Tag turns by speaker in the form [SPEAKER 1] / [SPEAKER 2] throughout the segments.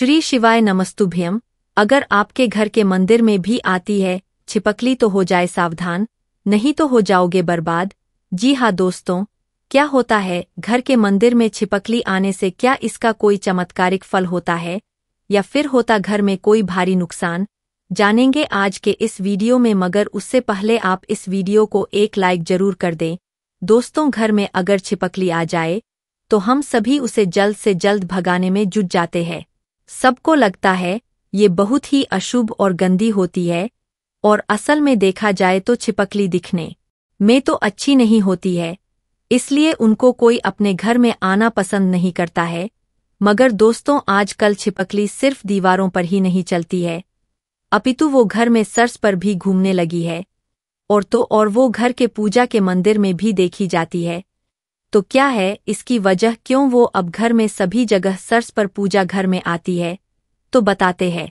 [SPEAKER 1] श्री शिवाय नमस्तुभ्यम अगर आपके घर के मंदिर में भी आती है छिपकली तो हो जाए सावधान नहीं तो हो जाओगे बर्बाद जी हाँ दोस्तों क्या होता है घर के मंदिर में छिपकली आने से क्या इसका कोई चमत्कारिक फल होता है या फिर होता घर में कोई भारी नुकसान जानेंगे आज के इस वीडियो में मगर उससे पहले आप इस वीडियो को एक लाइक जरूर कर दें दोस्तों घर में अगर छिपकली आ जाए तो हम सभी उसे जल्द से जल्द भगाने में जुट जाते हैं सबको लगता है ये बहुत ही अशुभ और गंदी होती है और असल में देखा जाए तो छिपकली दिखने में तो अच्छी नहीं होती है इसलिए उनको कोई अपने घर में आना पसंद नहीं करता है मगर दोस्तों आजकल छिपकली सिर्फ दीवारों पर ही नहीं चलती है अपितु वो घर में सर्स पर भी घूमने लगी है और तो और वो घर के पूजा के मंदिर में भी देखी जाती है तो क्या है इसकी वजह क्यों वो अब घर में सभी जगह सर्स पर पूजा घर में आती है तो बताते हैं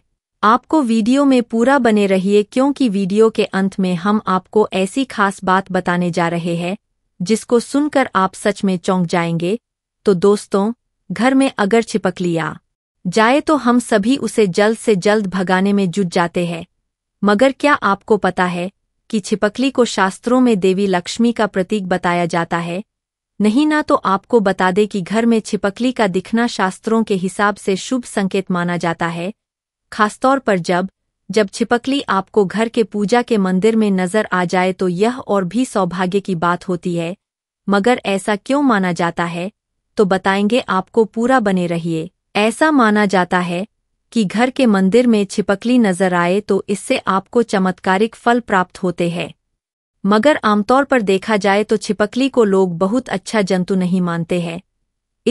[SPEAKER 1] आपको वीडियो में पूरा बने रहिए क्योंकि वीडियो के अंत में हम आपको ऐसी खास बात बताने जा रहे हैं जिसको सुनकर आप सच में चौंक जाएंगे तो दोस्तों घर में अगर छिपक लिया जाए तो हम सभी उसे जल्द से जल्द भगाने में जुट जाते हैं मगर क्या आपको पता है कि छिपकली को शास्त्रों में देवी लक्ष्मी का प्रतीक बताया जाता है नहीं ना तो आपको बता दे कि घर में छिपकली का दिखना शास्त्रों के हिसाब से शुभ संकेत माना जाता है खासतौर पर जब जब छिपकली आपको घर के पूजा के मंदिर में नजर आ जाए तो यह और भी सौभाग्य की बात होती है मगर ऐसा क्यों माना जाता है तो बताएंगे आपको पूरा बने रहिए ऐसा माना जाता है कि घर के मंदिर में छिपकली नजर आए तो इससे आपको चमत्कारिक फल प्राप्त होते हैं मगर आमतौर पर देखा जाए तो छिपकली को लोग बहुत अच्छा जंतु नहीं मानते हैं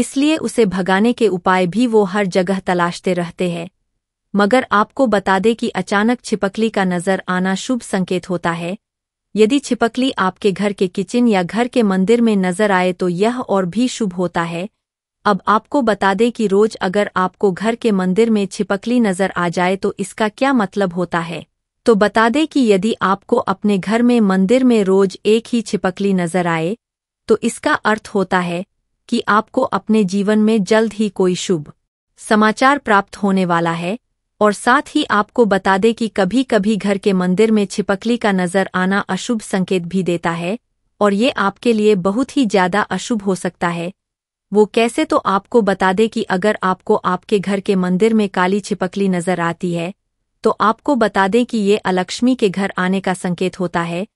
[SPEAKER 1] इसलिए उसे भगाने के उपाय भी वो हर जगह तलाशते रहते हैं मगर आपको बता दें कि अचानक छिपकली का नज़र आना शुभ संकेत होता है यदि छिपकली आपके घर के किचन या घर के मंदिर में नजर आए तो यह और भी शुभ होता है अब आपको बता दें कि रोज अगर आपको घर के मंदिर में छिपकली नजर आ जाए तो इसका क्या मतलब होता है तो बता दे कि यदि आपको अपने घर में मंदिर में रोज एक ही छिपकली नजर आए तो इसका अर्थ होता है कि आपको अपने जीवन में जल्द ही कोई शुभ समाचार प्राप्त होने वाला है और साथ ही आपको बता दे कि कभी कभी घर के मंदिर में छिपकली का नजर आना अशुभ संकेत भी देता है और ये आपके लिए बहुत ही ज्यादा अशुभ हो सकता है वो कैसे तो आपको बता दे कि अगर आपको आपके घर के मंदिर में काली छिपकली नजर आती है तो आपको बता दें कि ये अलक्ष्मी के घर आने का संकेत होता है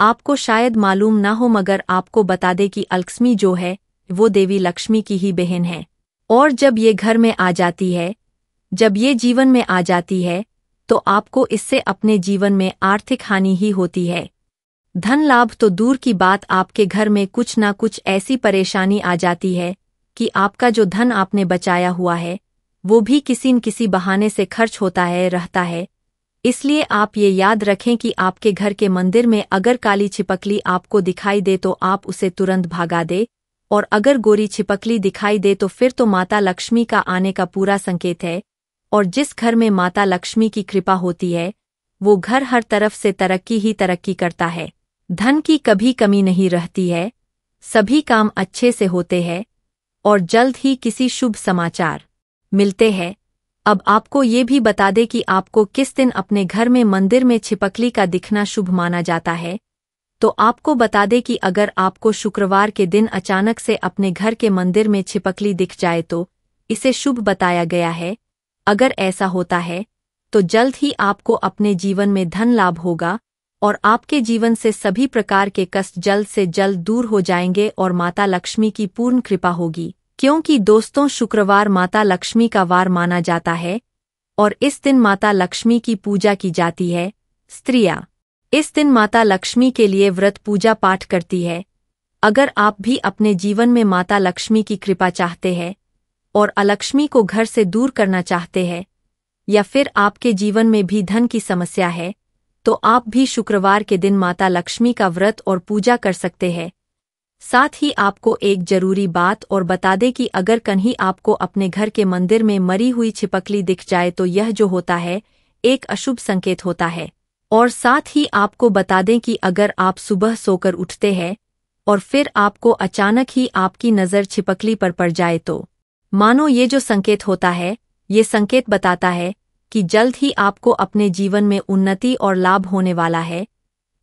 [SPEAKER 1] आपको शायद मालूम ना हो मगर आपको बता दें कि अलक्ष्मी जो है वो देवी लक्ष्मी की ही बहन है और जब ये घर में आ जाती है जब ये जीवन में आ जाती है तो आपको इससे अपने जीवन में आर्थिक हानि ही होती है धन लाभ तो दूर की बात आपके घर में कुछ ना कुछ ऐसी परेशानी आ जाती है कि आपका जो धन आपने बचाया हुआ है वो भी किसी न किसी बहाने से खर्च होता है रहता है इसलिए आप ये याद रखें कि आपके घर के मंदिर में अगर काली छिपकली आपको दिखाई दे तो आप उसे तुरंत भागा दे और अगर गोरी छिपकली दिखाई दे तो फिर तो माता लक्ष्मी का आने का पूरा संकेत है और जिस घर में माता लक्ष्मी की कृपा होती है वो घर हर तरफ से तरक्की ही तरक्की करता है धन की कभी कमी नहीं रहती है सभी काम अच्छे से होते हैं और जल्द ही किसी शुभ समाचार मिलते हैं अब आपको ये भी बता दें कि आपको किस दिन अपने घर में मंदिर में छिपकली का दिखना शुभ माना जाता है तो आपको बता दें कि अगर आपको शुक्रवार के दिन अचानक से अपने घर के मंदिर में छिपकली दिख जाए तो इसे शुभ बताया गया है अगर ऐसा होता है तो जल्द ही आपको अपने जीवन में धन लाभ होगा और आपके जीवन से सभी प्रकार के कष्ट जल्द से जल्द दूर हो जाएंगे और माता लक्ष्मी की पूर्ण कृपा होगी क्योंकि दोस्तों शुक्रवार माता लक्ष्मी का वार माना जाता है और इस दिन माता लक्ष्मी की पूजा की जाती है स्त्रियां इस दिन माता लक्ष्मी के लिए व्रत पूजा पाठ करती है अगर आप भी अपने जीवन में माता लक्ष्मी की कृपा चाहते हैं और अलक्ष्मी को घर से दूर करना चाहते हैं या फिर आपके जीवन में भी धन की समस्या है तो आप भी शुक्रवार के दिन माता लक्ष्मी का व्रत और पूजा कर सकते हैं साथ ही आपको एक जरूरी बात और बता दें कि अगर कहीं आपको अपने घर के मंदिर में मरी हुई छिपकली दिख जाए तो यह जो होता है एक अशुभ संकेत होता है और साथ ही आपको बता दें कि अगर आप सुबह सोकर उठते हैं और फिर आपको अचानक ही आपकी नज़र छिपकली पर पड़ जाए तो मानो ये जो संकेत होता है ये संकेत बताता है कि जल्द ही आपको अपने जीवन में उन्नति और लाभ होने वाला है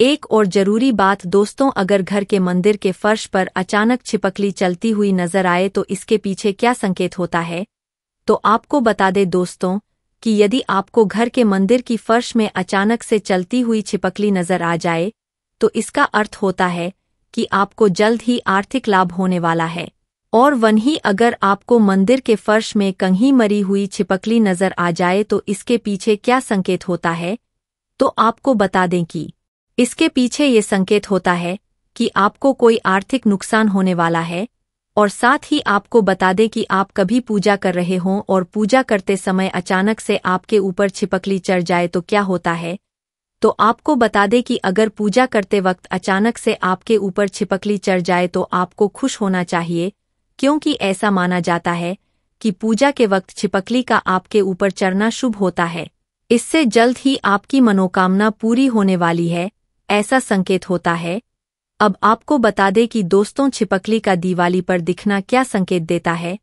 [SPEAKER 1] एक और जरूरी बात दोस्तों अगर घर के मंदिर के फर्श पर अचानक छिपकली चलती हुई नजर आए तो इसके पीछे क्या संकेत होता है तो आपको बता दे दोस्तों कि यदि आपको घर के मंदिर की फर्श में अचानक से चलती हुई छिपकली नजर आ जाए तो इसका अर्थ होता है कि आपको जल्द ही आर्थिक लाभ होने वाला है और वन ही अगर आपको मंदिर के फर्श में कहीं मरी हुई छिपकली नजर आ जाए तो इसके पीछे क्या संकेत होता है तो आपको बता दें कि इसके पीछे ये संकेत होता है कि आपको कोई आर्थिक नुकसान होने वाला है और साथ ही आपको बता दें कि आप कभी पूजा कर रहे हों और पूजा करते समय अचानक से आपके ऊपर छिपकली चढ़ जाए तो क्या होता है तो आपको बता दें कि अगर पूजा करते वक्त अचानक से आपके ऊपर छिपकली चढ़ जाए तो आपको खुश होना चाहिए क्योंकि ऐसा माना जाता है कि पूजा के वक्त छिपकली का आपके ऊपर चढ़ना शुभ होता है इससे जल्द ही आपकी मनोकामना पूरी होने वाली है ऐसा संकेत होता है अब आपको बता दें कि दोस्तों छिपकली का दिवाली पर दिखना क्या संकेत देता है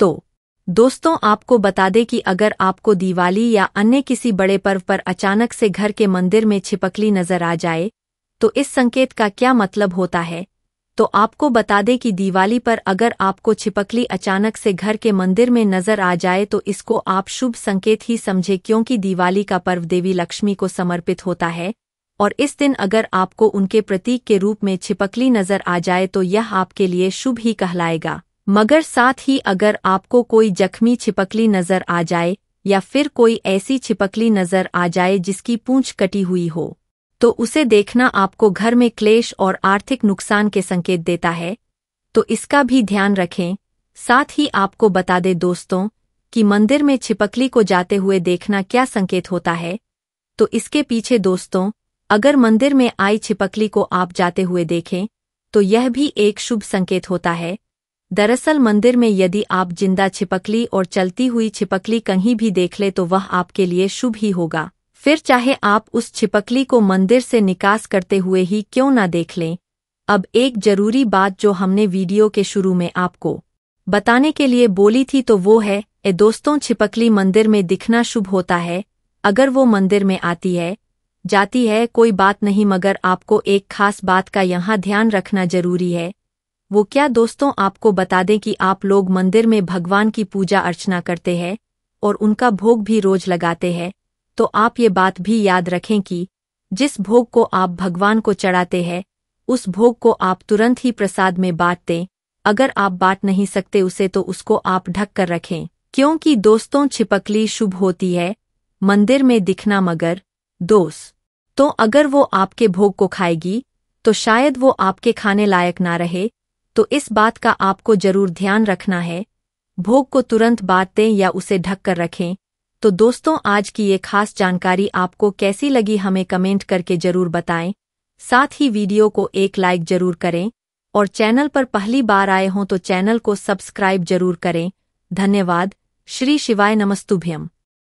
[SPEAKER 1] तो दोस्तों आपको बता दें कि अगर आपको दिवाली या अन्य किसी बड़े पर्व पर अचानक से घर के मंदिर में छिपकली नजर आ जाए तो इस संकेत का क्या मतलब होता है तो आपको बता दें कि दिवाली पर अगर आपको छिपकली अचानक से घर के मंदिर में नजर आ जाए तो इसको आप शुभ संकेत ही समझे क्योंकि दिवाली का पर्व देवी लक्ष्मी को समर्पित होता है और इस दिन अगर आपको उनके प्रतीक के रूप में छिपकली नजर आ जाए तो यह आपके लिए शुभ ही कहलाएगा मगर साथ ही अगर आपको कोई जख्मी छिपकली नजर आ जाए या फिर कोई ऐसी छिपकली नजर आ जाए जिसकी पूंछ कटी हुई हो तो उसे देखना आपको घर में क्लेश और आर्थिक नुकसान के संकेत देता है तो इसका भी ध्यान रखें साथ ही आपको बता दे दोस्तों कि मंदिर में छिपकली को जाते हुए देखना क्या संकेत होता है तो इसके पीछे दोस्तों अगर मंदिर में आई छिपकली को आप जाते हुए देखें तो यह भी एक शुभ संकेत होता है दरअसल मंदिर में यदि आप जिंदा छिपकली और चलती हुई छिपकली कहीं भी देख ले तो वह आपके लिए शुभ ही होगा फिर चाहे आप उस छिपकली को मंदिर से निकास करते हुए ही क्यों ना देख लें अब एक जरूरी बात जो हमने वीडियो के शुरू में आपको बताने के लिए बोली थी तो वो है ए दोस्तों छिपकली मंदिर में दिखना शुभ होता है अगर वो मंदिर में आती है जाती है कोई बात नहीं मगर आपको एक खास बात का यहाँ ध्यान रखना जरूरी है वो क्या दोस्तों आपको बता दें कि आप लोग मंदिर में भगवान की पूजा अर्चना करते हैं और उनका भोग भी रोज लगाते हैं तो आप ये बात भी याद रखें कि जिस भोग को आप भगवान को चढ़ाते हैं उस भोग को आप तुरंत ही प्रसाद में बांट दें अगर आप बांट नहीं सकते उसे तो उसको आप ढक कर रखें क्योंकि दोस्तों छिपकली शुभ होती है मंदिर में दिखना मगर दोस्त तो अगर वो आपके भोग को खाएगी तो शायद वो आपके खाने लायक ना रहे तो इस बात का आपको जरूर ध्यान रखना है भोग को तुरंत बात दें या उसे ढक कर रखें तो दोस्तों आज की ये खास जानकारी आपको कैसी लगी हमें कमेंट करके जरूर बताएं साथ ही वीडियो को एक लाइक जरूर करें और चैनल पर पहली बार आए हों तो चैनल को सब्सक्राइब जरूर करें धन्यवाद श्री शिवाय नमस्तुभ्यम